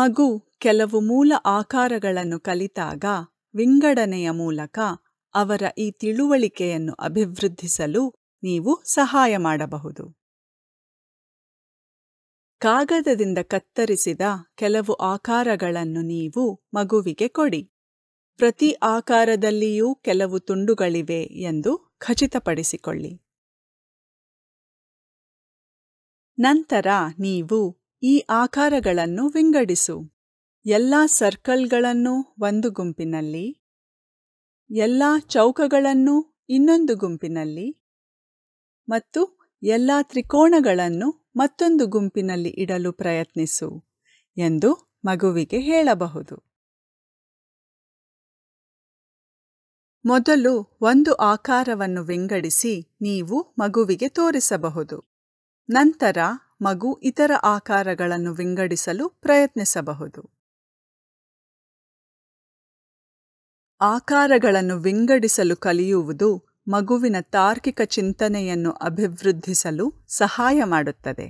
ಮಗು ಕೆಲವು ಮೂಲ ಆಕಾರಗಳನ್ನು ಕಲಿತಾಗ ವಿಂಗಡಣೆಯ ಮೂಲಕ ಅವರ ಈ ತಿಳುವಳಿಕೆಯನ್ನು ಅಭಿವೃದ್ಧಿಸಲು ನೀವು ಸಹಾಯ ಮಾಡಬಹುದು ಕಾಗದದಿಂದ ಕತ್ತರಿಸಿದ ಕೆಲವು ಆಕಾರಗಳನ್ನು ನೀವು ಮಗುವಿಗೆ ಕೊಡಿ ಪ್ರತಿ ಆಕಾರದಲ್ಲಿಯೂ ಕೆಲವು ತುಂಡುಗಳಿವೆ ಎಂದು ಖಚಿತಪಡಿಸಿಕೊಳ್ಳಿ ನಂತರ ನೀವು ಈ ಆಕಾರಗಳನ್ನು ವಿಂಗಡಿಸು ಎಲ್ಲ ಸರ್ಕಲ್ಗಳನ್ನು ಒಂದು ಗುಂಪಿನಲ್ಲಿ ಎಲ್ಲ ಚೌಕಗಳನ್ನು ಇನ್ನೊಂದು ಗುಂಪಿನಲ್ಲಿ ಮತ್ತು ಎಲ್ಲ ತ್ರಿಕೋಣಗಳನ್ನು ಮತ್ತೊಂದು ಗುಂಪಿನಲ್ಲಿ ಇಡಲು ಪ್ರಯತ್ನಿಸು ಎಂದು ಮಗುವಿಗೆ ಹೇಳಬಹುದು ಮೊದಲು ಒಂದು ಆಕಾರವನ್ನು ವಿಂಗಡಿಸಿ ನೀವು ಮಗುವಿಗೆ ತೋರಿಸಬಹುದು ನಂತರ ಮಗು ಇತರ ಆಕಾರಗಳನ್ನು ವಿಂಗಡಿಸಲು ಪ್ರಯತ್ನಿಸಬಹುದು ಆಕಾರಗಳನ್ನು ವಿಂಗಡಿಸಲು ಕಲಿಯುವುದು ಮಗುವಿನ ತಾರ್ಕಿಕ ಚಿಂತನೆಯನ್ನು ಅಭಿವೃದ್ಧಿಸಲು ಸಹಾಯ ಮಾಡುತ್ತದೆ